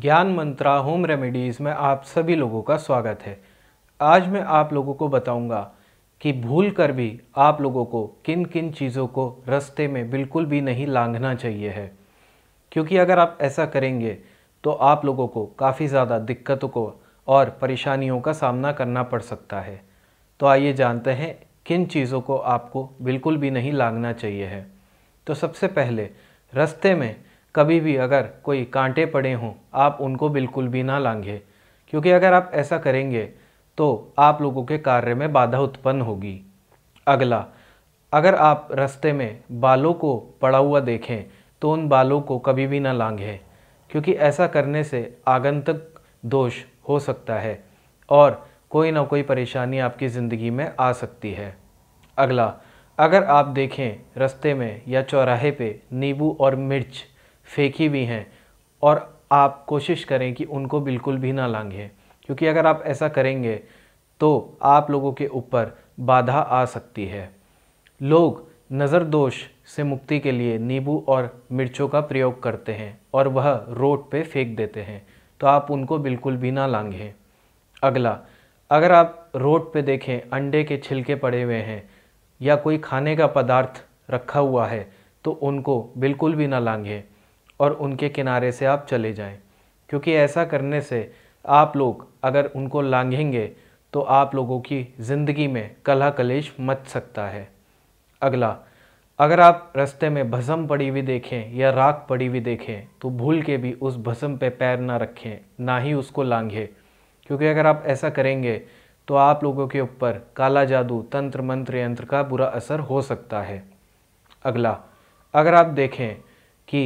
ज्ञान मंत्रा home remedies में आप सभी लोगों का स्वागत है आज मैं आप लोगों को बताऊंगा कि भूल कर भी आप लोगों को किन किन चीज़ों को रास्ते में बिल्कुल भी नहीं लांघना चाहिए है क्योंकि अगर आप ऐसा करेंगे तो आप लोगों को काफ़ी ज़्यादा दिक्कतों को और परेशानियों का सामना करना पड़ सकता है तो आइए जानते हैं किन चीज़ों को आपको बिल्कुल भी नहीं लाँगना चाहिए है तो सबसे पहले रस्ते में कभी भी अगर कोई कांटे पड़े हों आप उनको बिल्कुल भी ना लांघें क्योंकि अगर आप ऐसा करेंगे तो आप लोगों के कार्य में बाधा उत्पन्न होगी अगला अगर आप रास्ते में बालों को पड़ा हुआ देखें तो उन बालों को कभी भी ना लांघें क्योंकि ऐसा करने से आगंतक दोष हो सकता है और कोई ना कोई परेशानी आपकी ज़िंदगी में आ सकती है अगला अगर आप देखें रास्ते में या चौराहे पे नींबू और मिर्च फेंकी भी हैं और आप कोशिश करें कि उनको बिल्कुल भी ना लांघें क्योंकि अगर आप ऐसा करेंगे तो आप लोगों के ऊपर बाधा आ सकती है लोग नज़र दोष से मुक्ति के लिए नींबू और मिर्चों का प्रयोग करते हैं और वह रोड पे फेंक देते हैं तो आप उनको बिल्कुल भी ना लांघें अगला अगर आप रोड पे देखें अंडे के छिलके पड़े हुए हैं या कोई खाने का पदार्थ रखा हुआ है तो उनको बिल्कुल भी ना लांघें और उनके किनारे से आप चले जाएं क्योंकि ऐसा करने से आप लोग अगर उनको लांघेंगे तो आप लोगों की ज़िंदगी में कला कलेश मच सकता है अगला अगर आप रास्ते में भस्म पड़ी हुई देखें या राख पड़ी हुई देखें तो भूल के भी उस भस्म पे पैर ना रखें ना ही उसको लांघें क्योंकि अगर आप ऐसा करेंगे तो आप लोगों के ऊपर काला जादू तंत्र मंत्र यंत्र का बुरा असर हो सकता है अगला अगर आप देखें कि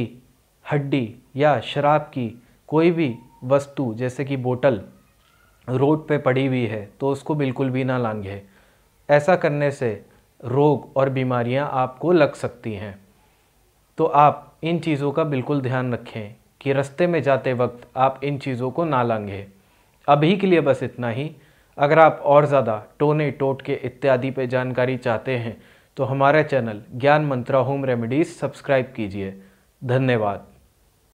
हड्डी या शराब की कोई भी वस्तु जैसे कि बोतल रोड पे पड़ी हुई है तो उसको बिल्कुल भी ना लांघे ऐसा करने से रोग और बीमारियां आपको लग सकती हैं तो आप इन चीज़ों का बिल्कुल ध्यान रखें कि रास्ते में जाते वक्त आप इन चीज़ों को ना लांघें अभी के लिए बस इतना ही अगर आप और ज़्यादा टोने टोटके इत्यादि पे जानकारी चाहते हैं तो हमारा चैनल ज्ञान मंत्रा होम रेमेडीज़ सब्सक्राइब कीजिए धन्यवाद